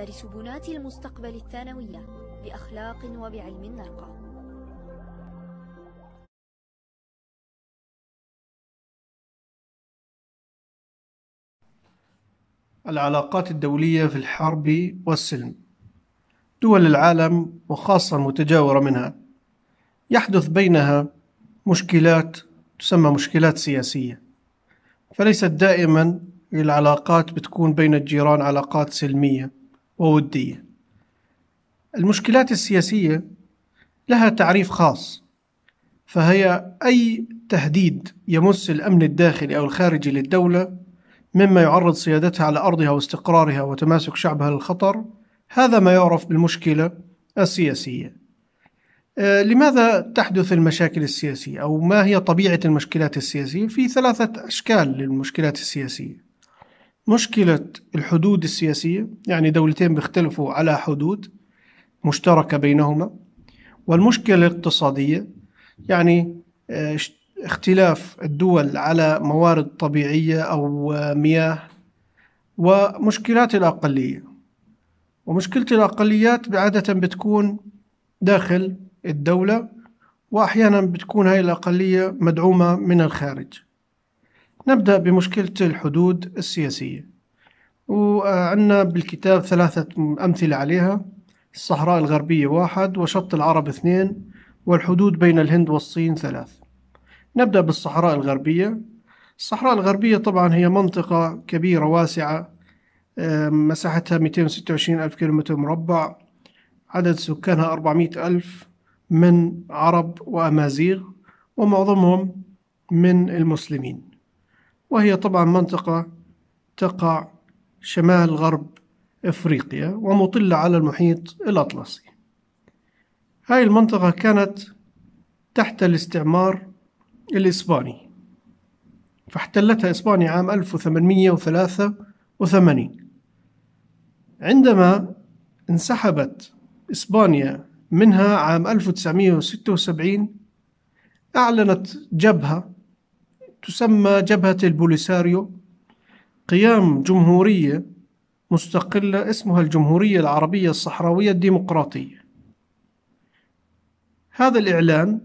دارس بنات المستقبل الثانوية بأخلاق وبعلم نرقى العلاقات الدولية في الحرب والسلم دول العالم وخاصة المتجاورة منها يحدث بينها مشكلات تسمى مشكلات سياسية فليست دائما العلاقات بتكون بين الجيران علاقات سلمية وودية المشكلات السياسية لها تعريف خاص فهي أي تهديد يمس الأمن الداخلي أو الخارجي للدولة مما يعرض سيادتها على أرضها واستقرارها وتماسك شعبها للخطر هذا ما يعرف بالمشكلة السياسية آه، لماذا تحدث المشاكل السياسية أو ما هي طبيعة المشكلات السياسية؟ في ثلاثة أشكال للمشكلات السياسية مشكلة الحدود السياسية يعني دولتين بيختلفوا على حدود مشتركة بينهما والمشكلة الاقتصادية يعني آه، اختلاف الدول على موارد طبيعية أو آه، مياه ومشكلات الأقلية ومشكلة الأقليات عادة بتكون داخل الدولة وأحيانا بتكون هاي الأقلية مدعومة من الخارج نبدأ بمشكلة الحدود السياسية وعندنا بالكتاب ثلاثة أمثلة عليها الصحراء الغربية واحد وشط العرب اثنين والحدود بين الهند والصين ثلاث نبدأ بالصحراء الغربية الصحراء الغربية طبعا هي منطقة كبيرة واسعة مساحتها 226 ألف كيلومتر مربع عدد سكانها 400 ألف من عرب وأمازيغ ومعظمهم من المسلمين وهي طبعا منطقة تقع شمال غرب إفريقيا ومطلة على المحيط الأطلسي هاي المنطقة كانت تحت الاستعمار الإسباني فاحتلتها إسبانيا عام 1883 عندما انسحبت إسبانيا منها عام 1976 أعلنت جبهة تسمى جبهة البوليساريو قيام جمهورية مستقلة اسمها الجمهورية العربية الصحراوية الديمقراطية هذا الإعلان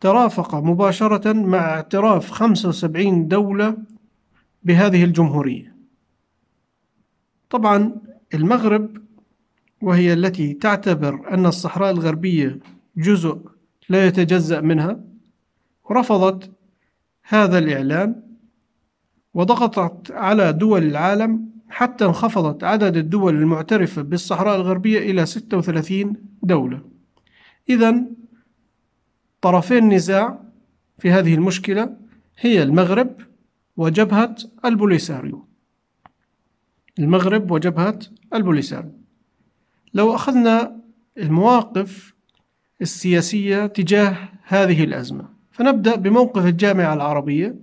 ترافق مباشرة مع اعتراف 75 دولة بهذه الجمهورية طبعا المغرب وهي التي تعتبر أن الصحراء الغربية جزء لا يتجزأ منها رفضت هذا الإعلان وضغطت على دول العالم حتى انخفضت عدد الدول المعترفة بالصحراء الغربية إلى 36 دولة إذا طرفي النزاع في هذه المشكلة هي المغرب وجبهة البوليساريو المغرب وجبهة البوليساريو لو أخذنا المواقف السياسية تجاه هذه الأزمة فنبدأ بموقف الجامعة العربية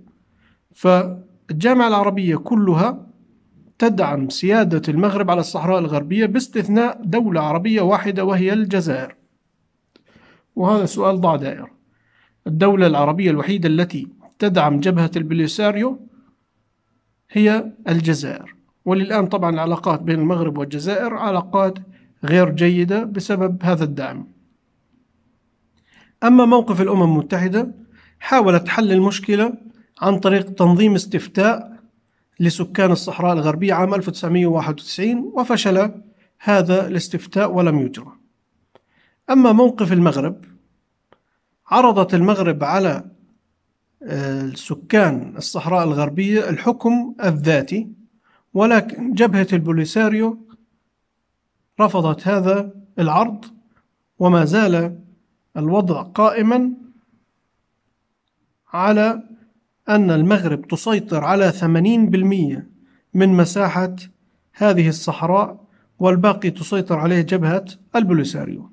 فالجامعة العربية كلها تدعم سيادة المغرب على الصحراء الغربية باستثناء دولة عربية واحدة وهي الجزائر وهذا سؤال ضع دائرة الدولة العربية الوحيدة التي تدعم جبهة البليساريو هي الجزائر وللآن طبعا العلاقات بين المغرب والجزائر علاقات غير جيدة بسبب هذا الدعم أما موقف الأمم المتحدة حاولت حل المشكلة عن طريق تنظيم استفتاء لسكان الصحراء الغربية عام 1991 وفشل هذا الاستفتاء ولم يجرى. أما موقف المغرب عرضت المغرب على آه، سكان الصحراء الغربية الحكم الذاتي ولكن جبهة البوليساريو رفضت هذا العرض وما زال الوضع قائما على أن المغرب تسيطر على 80% من مساحة هذه الصحراء والباقي تسيطر عليه جبهة البوليساريو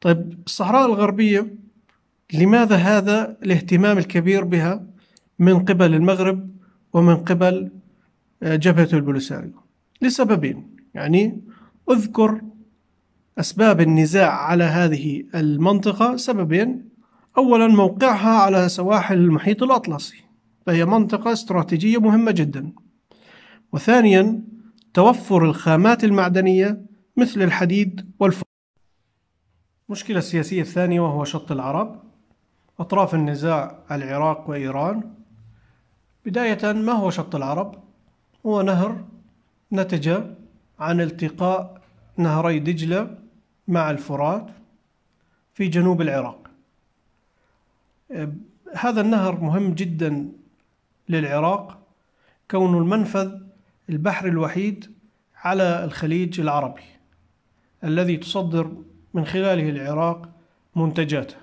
طيب الصحراء الغربية لماذا هذا الاهتمام الكبير بها من قبل المغرب ومن قبل آه، جبهة البوليساريو لسببين يعني أذكر أسباب النزاع على هذه المنطقة سببين أولا موقعها على سواحل المحيط الأطلسي فهي منطقة استراتيجية مهمة جدا وثانيا توفر الخامات المعدنية مثل الحديد والفضة المشكلة السياسية الثانية وهو شط العرب أطراف النزاع العراق وإيران بداية ما هو شط العرب؟ هو نهر نتج عن التقاء نهري دجلة مع الفرات في جنوب العراق هذا النهر مهم جدا للعراق كونه المنفذ البحر الوحيد على الخليج العربي الذي تصدر من خلاله العراق منتجاته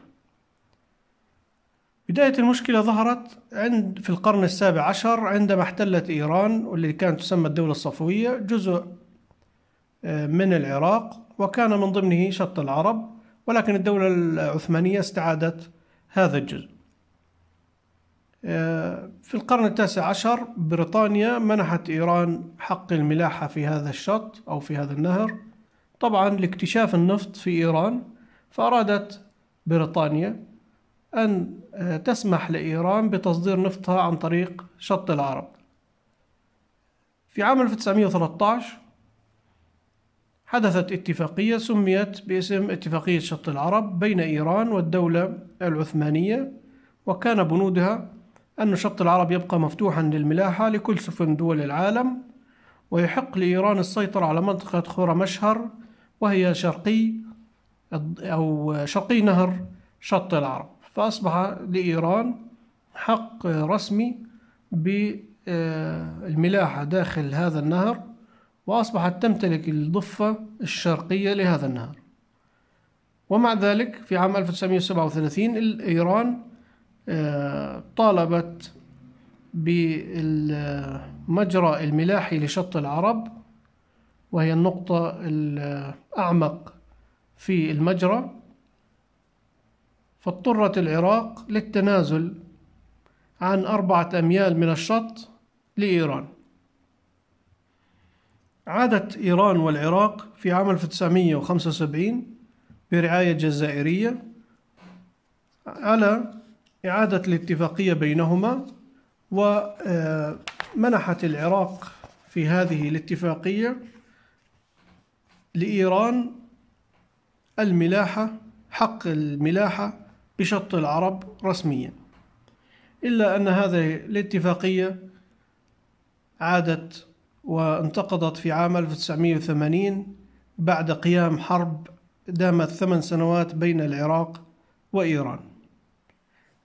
بداية المشكلة ظهرت عند في القرن السابع عشر عندما احتلت إيران واللي كانت تسمى الدولة الصفوية جزء آه، من العراق وكان من ضمنه شط العرب ولكن الدولة العثمانية استعادت هذا الجزء آه، في القرن التاسع عشر بريطانيا منحت إيران حق الملاحة في هذا الشط أو في هذا النهر طبعا لاكتشاف النفط في إيران فأرادت بريطانيا أن آه، تسمح لإيران بتصدير نفطها عن طريق شط العرب في عام 1913 حدثت اتفاقية سميت باسم اتفاقية شط العرب بين إيران والدولة العثمانية وكان بنودها أن شط العرب يبقى مفتوحا للملاحة لكل سفن دول العالم ويحق لإيران السيطرة على منطقة مشهر وهي شرقي أو شرقي نهر شط العرب فأصبح لإيران حق رسمي بالملاحة داخل هذا النهر وأصبحت تمتلك الضفة الشرقية لهذا النهر ومع ذلك في عام 1937 إيران آه، طالبت بالمجرى الملاحي لشط العرب وهي النقطة الأعمق في المجرى فاضطرت العراق للتنازل عن أربعة أميال من الشط لإيران عادت إيران والعراق في عام 1975 برعاية جزائرية على إعادة الاتفاقية بينهما ومنحت العراق في هذه الاتفاقية لإيران الملاحة حق الملاحة بشط العرب رسميا إلا أن هذه الاتفاقية عادت وانتقضت في عام 1980 بعد قيام حرب دامت ثمان سنوات بين العراق وإيران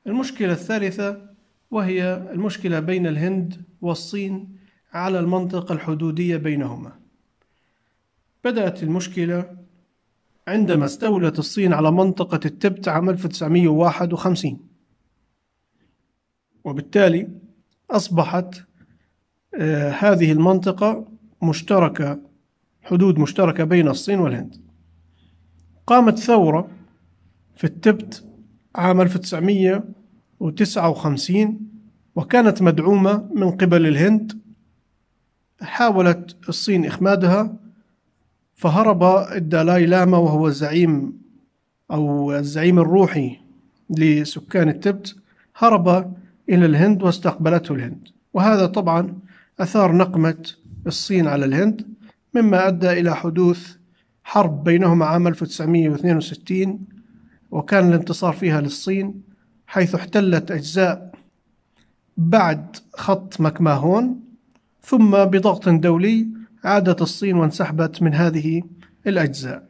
المشكلة الثالثة وهي المشكلة بين الهند والصين على المنطقة الحدودية بينهما بدأت المشكلة عندما استولت الصين على منطقة التبت عام 1951 وبالتالي أصبحت آه، هذه المنطقة مشتركة حدود مشتركة بين الصين والهند قامت ثورة في التبت عام 1959 وكانت مدعومة من قبل الهند حاولت الصين إخمادها فهرب الدالاي لاما وهو الزعيم أو الزعيم الروحي لسكان التبت هرب إلى الهند واستقبلته الهند وهذا طبعا أثار نقمة الصين على الهند مما أدى إلى حدوث حرب بينهما عام 1962 وكان الانتصار فيها للصين حيث احتلت أجزاء بعد خط مكماهون ثم بضغط دولي عادت الصين وانسحبت من هذه الأجزاء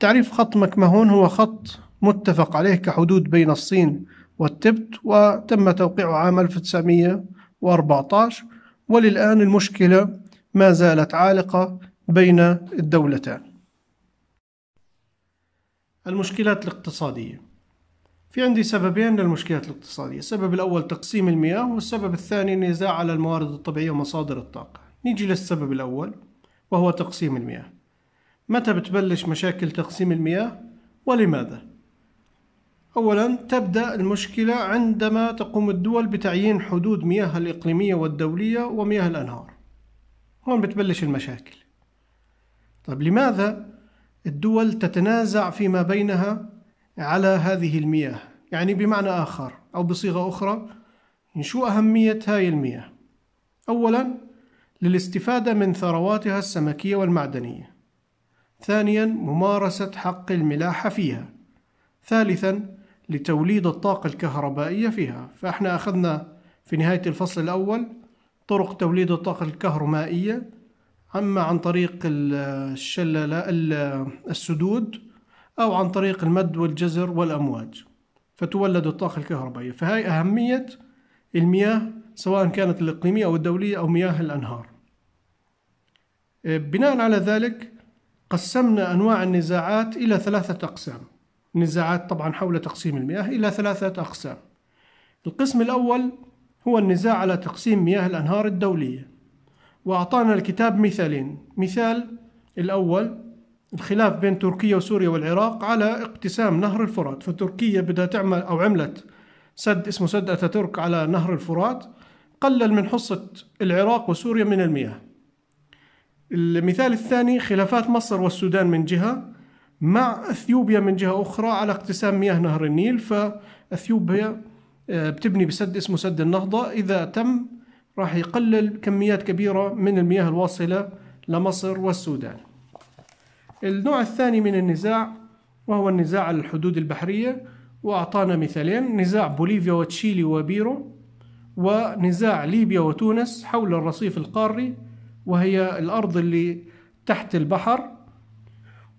تعريف خط مكماهون هو خط متفق عليه كحدود بين الصين والتبت وتم توقيعه عام 1914 وللآن المشكلة ما زالت عالقة بين الدولتان المشكلات الاقتصادية في عندي سببين للمشكلات الاقتصادية السبب الأول تقسيم المياه والسبب الثاني نزاع على الموارد الطبيعية ومصادر الطاقة نيجي للسبب الأول وهو تقسيم المياه متى بتبلش مشاكل تقسيم المياه ولماذا؟ أولا تبدأ المشكلة عندما تقوم الدول بتعيين حدود مياه الإقليمية والدولية ومياه الأنهار هون بتبلش المشاكل طيب لماذا الدول تتنازع فيما بينها على هذه المياه يعني بمعنى آخر أو بصيغة أخرى شو أهمية هاي المياه أولا للاستفادة من ثرواتها السمكية والمعدنية ثانيا ممارسة حق الملاحة فيها ثالثا لتوليد الطاقة الكهربائية فيها فإحنا أخذنا في نهاية الفصل الأول طرق توليد الطاقة الكهربائية أما عن طريق الشلالة السدود أو عن طريق المد والجزر والأمواج فتولد الطاقة الكهربائية فهي أهمية المياه سواء كانت الإقليمية أو الدولية أو مياه الأنهار بناء على ذلك قسمنا أنواع النزاعات إلى ثلاثة أقسام نزاعات طبعا حول تقسيم المياه إلى ثلاثة أقسام القسم الأول هو النزاع على تقسيم مياه الأنهار الدولية وأعطانا الكتاب مثالين مثال الأول الخلاف بين تركيا وسوريا والعراق على اقتسام نهر الفرات فتركيا بدها تعمل أو عملت سد اسمه سد أتاتورك على نهر الفرات قلل من حصة العراق وسوريا من المياه المثال الثاني خلافات مصر والسودان من جهة مع اثيوبيا من جهه اخرى على اقتسام مياه نهر النيل فاثيوبيا آه، بتبني بسد اسمه سد النهضه اذا تم راح يقلل كميات كبيره من المياه الواصله لمصر والسودان. النوع الثاني من النزاع وهو النزاع على الحدود البحريه واعطانا مثالين نزاع بوليفيا وتشيلي وبيرو ونزاع ليبيا وتونس حول الرصيف القاري وهي الارض اللي تحت البحر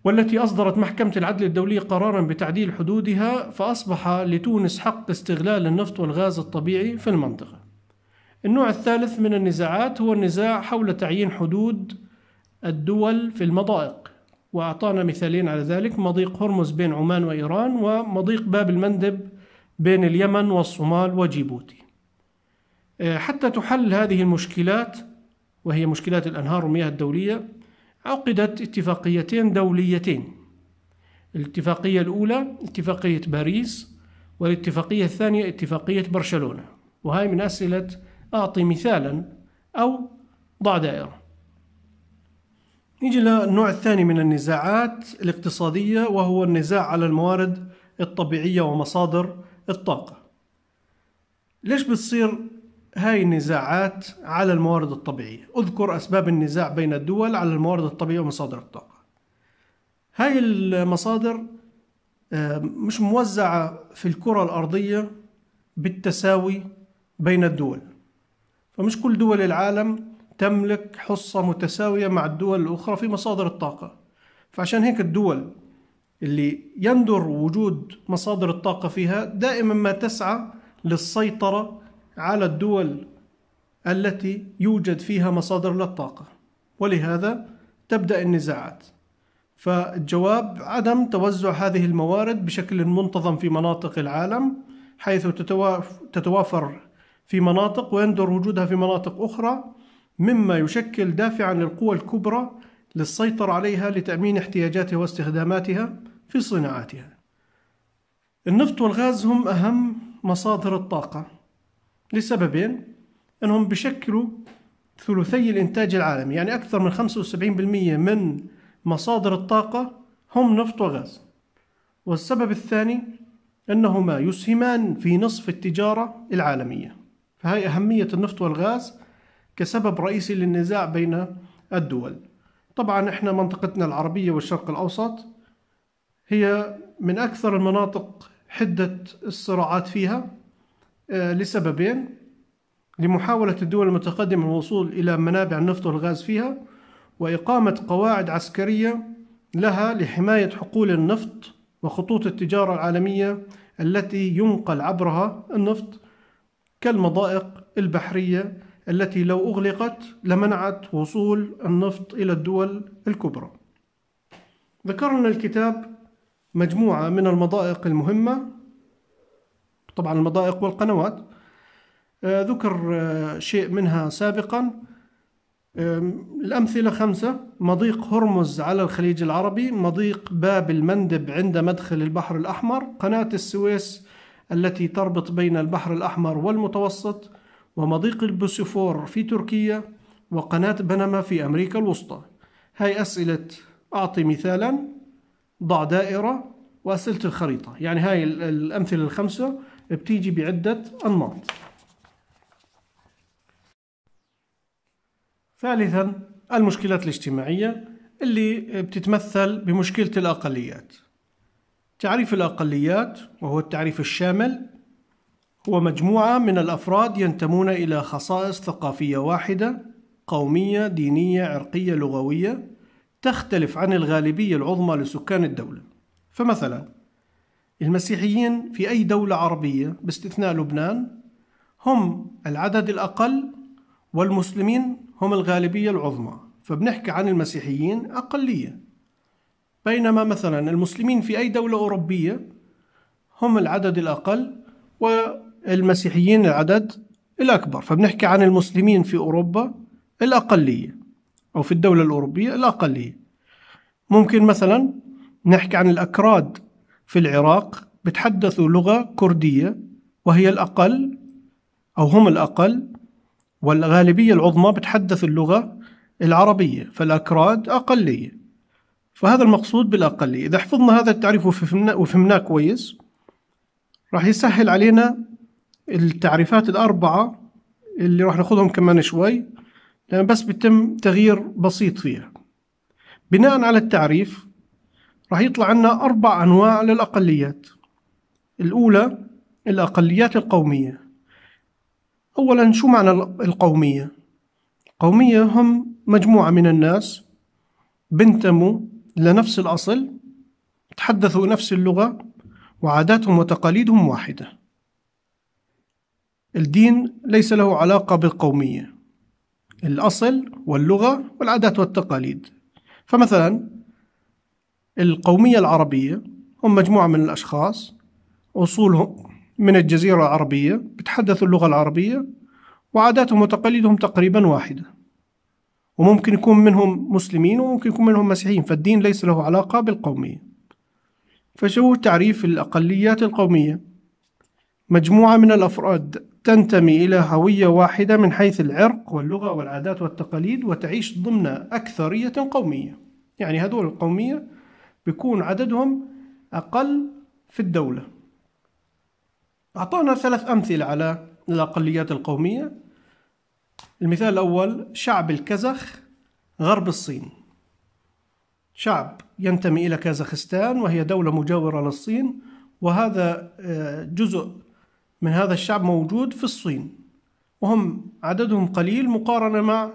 والتي أصدرت محكمة العدل الدولية قرارا بتعديل حدودها فأصبح لتونس حق استغلال النفط والغاز الطبيعي في المنطقة. النوع الثالث من النزاعات هو النزاع حول تعيين حدود الدول في المضائق وأعطانا مثالين على ذلك مضيق هرمز بين عمان وإيران ومضيق باب المندب بين اليمن والصومال وجيبوتي. آه، حتى تحل هذه المشكلات وهي مشكلات الأنهار والمياه الدولية عقدت اتفاقيتين دوليتين الاتفاقية الأولى اتفاقية باريس والاتفاقية الثانية اتفاقية برشلونة وهي من أسئلة أعطي مثالا أو ضع دائرة نيجي للنوع الثاني من النزاعات الاقتصادية وهو النزاع على الموارد الطبيعية ومصادر الطاقة ليش بتصير هاي النزاعات على الموارد الطبيعية أذكر أسباب النزاع بين الدول على الموارد الطبيعية ومصادر الطاقة هاي المصادر آه، مش موزعة في الكرة الأرضية بالتساوي بين الدول فمش كل دول العالم تملك حصة متساوية مع الدول الأخرى في مصادر الطاقة فعشان هيك الدول اللي يندر وجود مصادر الطاقة فيها دائما ما تسعى للسيطرة على الدول التي يوجد فيها مصادر للطاقة ولهذا تبدأ النزاعات فالجواب عدم توزع هذه الموارد بشكل منتظم في مناطق العالم حيث تتوافر في مناطق ويندر وجودها في مناطق أخرى مما يشكل دافعا للقوى الكبرى للسيطرة عليها لتأمين احتياجاتها واستخداماتها في صناعاتها النفط والغاز هم أهم مصادر الطاقة لسببين أنهم بيشكلوا ثلثي الإنتاج العالمي يعني أكثر من 75% من مصادر الطاقة هم نفط وغاز والسبب الثاني أنهما يسهمان في نصف التجارة العالمية فهي أهمية النفط والغاز كسبب رئيسي للنزاع بين الدول طبعا احنا منطقتنا العربية والشرق الأوسط هي من أكثر المناطق حدة الصراعات فيها آه، لسببين لمحاولة الدول المتقدمة الوصول إلى منابع النفط والغاز فيها وإقامة قواعد عسكرية لها لحماية حقول النفط وخطوط التجارة العالمية التي ينقل عبرها النفط كالمضائق البحرية التي لو أغلقت لمنعت وصول النفط إلى الدول الكبرى. ذكرنا الكتاب مجموعة من المضائق المهمة طبعا المضائق والقنوات آه، ذكر آه، شيء منها سابقا الأمثلة خمسة مضيق هرمز على الخليج العربي مضيق باب المندب عند مدخل البحر الأحمر قناة السويس التي تربط بين البحر الأحمر والمتوسط ومضيق البوسفور في تركيا وقناة بنما في أمريكا الوسطى هاي أسئلة أعطي مثالا ضع دائرة وأسئلة الخريطة يعني هاي الأمثلة الخمسة بتيجي بعدة أنماط ثالثا المشكلات الاجتماعية اللي بتتمثل بمشكلة الأقليات تعريف الأقليات وهو التعريف الشامل هو مجموعة من الأفراد ينتمون إلى خصائص ثقافية واحدة قومية دينية عرقية لغوية تختلف عن الغالبية العظمى لسكان الدولة فمثلا المسيحيين في أي دولة عربية باستثناء لبنان هم العدد الأقل والمسلمين هم الغالبية العظمى فبنحكي عن المسيحيين أقلية بينما مثلا المسلمين في أي دولة أوروبية هم العدد الأقل والمسيحيين العدد الأكبر فبنحكي عن المسلمين في أوروبا الأقلية أو في الدولة الأوروبية الأقلية ممكن مثلا نحكي عن الأكراد في العراق بتحدثوا لغة كردية وهي الأقل أو هم الأقل والغالبية العظمى بتحدثوا اللغة العربية فالأكراد أقلية فهذا المقصود بالأقلية إذا حفظنا هذا التعريف وفهمناه كويس راح يسهل علينا التعريفات الأربعة اللي راح ناخذهم كمان شوي لأن بس بتم تغيير بسيط فيها بناء على التعريف راح يطلع عنا أربع أنواع للأقليات الأولى الأقليات القومية أولا شو معنى القومية؟ القومية هم مجموعة من الناس بنتموا لنفس الأصل تحدثوا نفس اللغة وعاداتهم وتقاليدهم واحدة الدين ليس له علاقة بالقومية الأصل واللغة والعادات والتقاليد فمثلا القومية العربية هم مجموعة من الأشخاص أصولهم من الجزيرة العربية بتحدثوا اللغة العربية وعاداتهم وتقاليدهم تقريبا واحدة وممكن يكون منهم مسلمين وممكن يكون منهم مسيحيين فالدين ليس له علاقة بالقومية فشو تعريف الأقليات القومية مجموعة من الأفراد تنتمي إلى هوية واحدة من حيث العرق واللغة والعادات والتقاليد وتعيش ضمن أكثرية قومية يعني هذول القومية بيكون عددهم أقل في الدولة أعطانا ثلاث أمثلة على الأقليات القومية المثال الأول شعب الكزخ غرب الصين شعب ينتمي إلى كازاخستان وهي دولة مجاورة للصين وهذا آه، جزء من هذا الشعب موجود في الصين وهم عددهم قليل مقارنة مع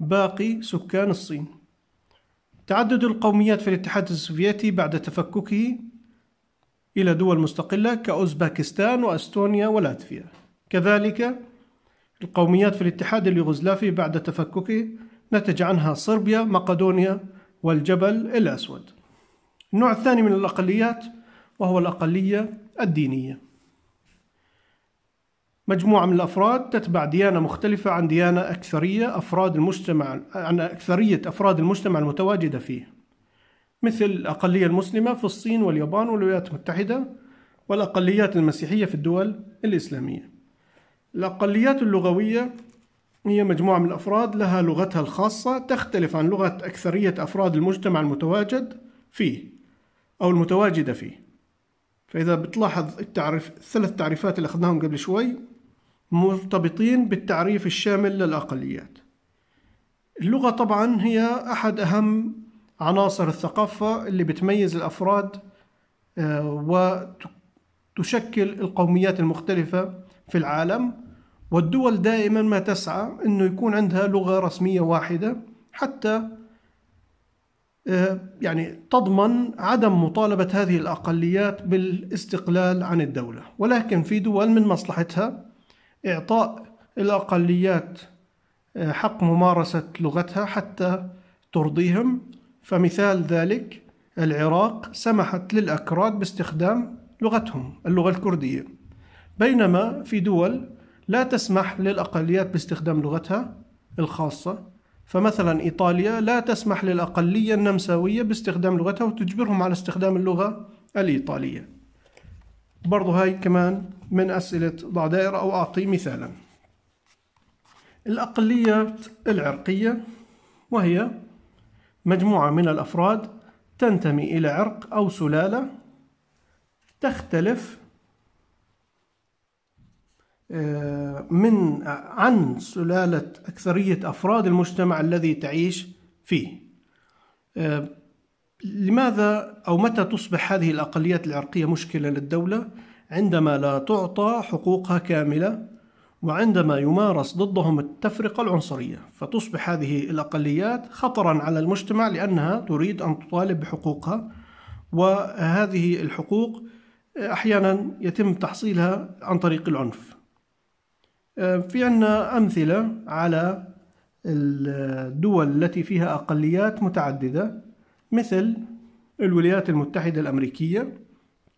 باقي سكان الصين تعدد القوميات في الاتحاد السوفيتي بعد تفككه إلى دول مستقلة كأوزباكستان وأستونيا ولاتفيا كذلك القوميات في الاتحاد اليوغوسلافي بعد تفككه نتج عنها صربيا مقدونيا والجبل الأسود النوع الثاني من الأقليات وهو الأقلية الدينية مجموعة من الأفراد تتبع ديانة مختلفة عن ديانة أكثرية أفراد المجتمع عن أكثرية أفراد المجتمع المتواجدة فيه مثل الأقلية المسلمة في الصين واليابان والولايات المتحدة والأقليات المسيحية في الدول الإسلامية الأقليات اللغوية هي مجموعة من الأفراد لها لغتها الخاصة تختلف عن لغة أكثرية أفراد المجتمع المتواجد فيه أو المتواجدة فيه فإذا بتلاحظ التعريف الثلاث تعريفات اللي أخذناهم قبل شوي مرتبطين بالتعريف الشامل للأقليات اللغة طبعا هي أحد أهم عناصر الثقافة اللي بتميز الأفراد آه، وتشكل القوميات المختلفة في العالم والدول دائما ما تسعى أنه يكون عندها لغة رسمية واحدة حتى آه، يعني تضمن عدم مطالبة هذه الأقليات بالاستقلال عن الدولة ولكن في دول من مصلحتها إعطاء الأقليات آه، حق ممارسة لغتها حتى ترضيهم فمثال ذلك العراق سمحت للأكراد باستخدام لغتهم اللغة الكردية بينما في دول لا تسمح للأقليات باستخدام لغتها الخاصة فمثلا إيطاليا لا تسمح للأقلية النمساوية باستخدام لغتها وتجبرهم على استخدام اللغة الإيطالية برضو هاي كمان من أسئلة ضع دائرة أو أعطي مثالا الأقليات العرقية وهي مجموعة من الأفراد تنتمي إلى عرق أو سلالة تختلف آه، من عن سلالة أكثرية أفراد المجتمع الذي تعيش فيه آه، لماذا أو متى تصبح هذه الأقليات العرقية مشكلة للدولة؟ عندما لا تعطى حقوقها كاملة وعندما يمارس ضدهم التفرقة العنصرية فتصبح هذه الأقليات خطرا على المجتمع لأنها تريد أن تطالب بحقوقها وهذه الحقوق أحيانا يتم تحصيلها عن طريق العنف في عنا أمثلة على الدول التي فيها أقليات متعددة مثل الولايات المتحدة الأمريكية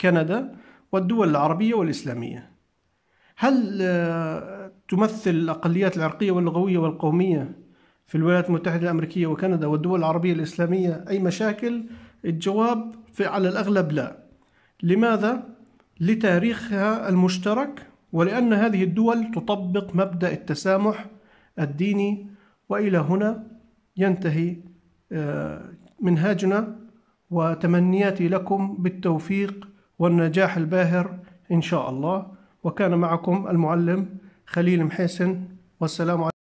كندا والدول العربية والإسلامية هل آه، تمثل الأقليات العرقية واللغوية والقومية في الولايات المتحدة الأمريكية وكندا والدول العربية الإسلامية أي مشاكل؟ الجواب في على الأغلب لا لماذا؟ لتاريخها المشترك ولأن هذه الدول تطبق مبدأ التسامح الديني وإلى هنا ينتهي آه، منهاجنا وتمنياتي لكم بالتوفيق والنجاح الباهر إن شاء الله وكان معكم المعلم خليل محيسن والسلام عليكم